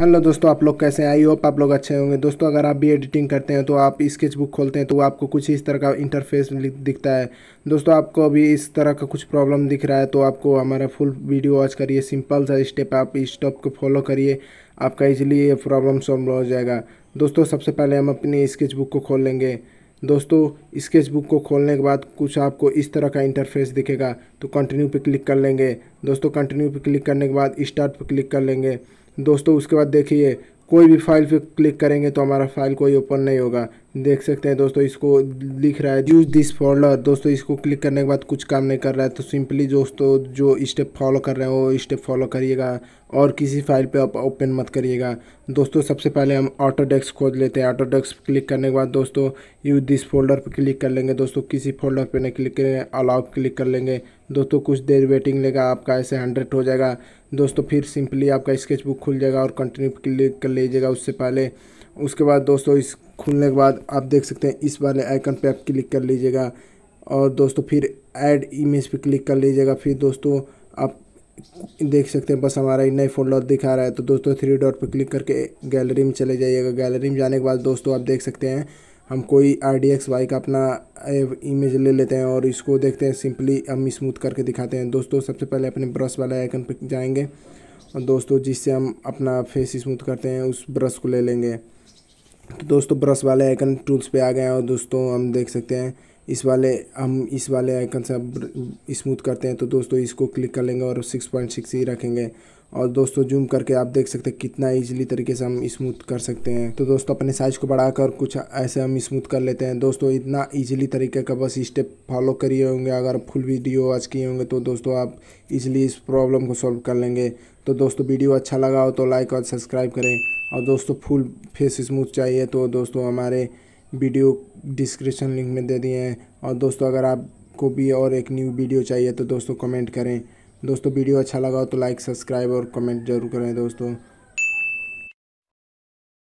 hello दोस्तों आप लोग कैसे हैं आई होप आप लोग अच्छे होंगे दोस्तों अगर आप भी एडिटिंग करते हैं तो आप स्केच बुक खोलते हैं तो आपको कुछ इस तरह का इंटरफेस दिखता है दोस्तों आपको अभी इस तरह का कुछ प्रॉब्लम दिख रहा है तो आपको हमारा फुल वीडियो वॉच करिए सिंपल सा स्टेप आप इस स्टॉप को फॉलो करिए आपका इजिली ये प्रॉब्लम सॉल्व हो जाएगा दोस्तों सबसे पहले हम अपनी स्केच बुक को खोल लेंगे दोस्तों स्केच बुक को खोलने के बाद कुछ आपको इस तरह का इंटरफेस दिखेगा तो कंटिन्यू पे क्लिक कर लेंगे दोस्तों कंटिन्यू पे क्लिक करने के बाद स्टार्ट पे क्लिक कर लेंगे दोस्तों उसके बाद देखिए कोई भी फाइल पे क्लिक करेंगे तो हमारा फाइल कोई ओपन नहीं होगा देख सकते हैं दोस्तों इसको लिख रहा है यूज़ दिस फोल्डर दोस्तों इसको क्लिक करने के बाद कुछ काम नहीं कर रहा है तो सिंपली दोस्तों जो स्टेप फॉलो कर रहे हैं वो स्टेप फॉलो करिएगा और किसी फाइल पे आप ओपन मत करिएगा दोस्तों सबसे पहले हम ऑटो डेस्क खोज लेते हैं ऑटो डेस्क क्लिक करने के बाद दोस्तों यूज दिस फोल्डर पर क्लिक कर लेंगे दोस्तों किसी फोल्डर पर नहीं क्लिक करेंगे अलाउ क्लिक कर लेंगे दोस्तों कुछ देर वेटिंग लेगा आपका ऐसे हंड्रेड हो जाएगा दोस्तों फिर सिंपली आपका स्केच बुक खुल जाएगा और कंटिन्यू क्लिक कर लीजिएगा उससे पहले उसके बाद दोस्तों इस खुलने के बाद आप देख सकते हैं इस वाले आइकन पे आप क्लिक कर लीजिएगा और दोस्तों फिर ऐड इमेज पे क्लिक कर लीजिएगा फिर दोस्तों आप देख सकते हैं बस हमारा ही नई फोल्डर दिखा रहा है तो दोस्तों थ्री डॉट पर क्लिक करके गैलरी में चले जाइएगा गैलरी में जाने के बाद दोस्तों आप देख सकते हैं हम कोई आर डी एक्स वाई का अपना इमेज ले लेते हैं और इसको देखते हैं सिंपली हम स्मूथ करके दिखाते हैं दोस्तों सबसे पहले अपने ब्रश वाले आइकन पर जाएंगे और दोस्तों जिससे हम अपना फेस स्मूथ करते हैं उस ब्रश को ले लेंगे तो दोस्तों ब्रश वाले आइकन टूल्स पे आ गए हैं और दोस्तों हम देख सकते हैं इस वाले हम इस वाले आइकन से अब स्मूथ करते हैं तो दोस्तों इसको क्लिक कर लेंगे और सिक्स पॉइंट सिक्स ही रखेंगे और दोस्तों जूम करके आप देख सकते हैं कितना इजीली तरीके से हम स्मूथ कर सकते हैं तो दोस्तों अपने साइज़ को बढ़ाकर कुछ ऐसे हम स्मूथ कर लेते हैं दोस्तों इतना इजीली तरीके का बस स्टेप फॉलो करिए होंगे अगर फुल वीडियो आज किए होंगे तो दोस्तों आप इजीली इस प्रॉब्लम को सॉल्व कर लेंगे तो दोस्तों वीडियो अच्छा लगा हो तो लाइक और सब्सक्राइब करें और दोस्तों फुल फेस स्मूथ चाहिए तो दोस्तों हमारे वीडियो डिस्क्रिप्शन लिंक में दे दिए हैं और दोस्तों अगर आपको भी और एक न्यू वीडियो चाहिए तो दोस्तों कमेंट करें दोस्तों वीडियो अच्छा लगा हो तो लाइक सब्सक्राइब और कमेंट जरूर करें दोस्तों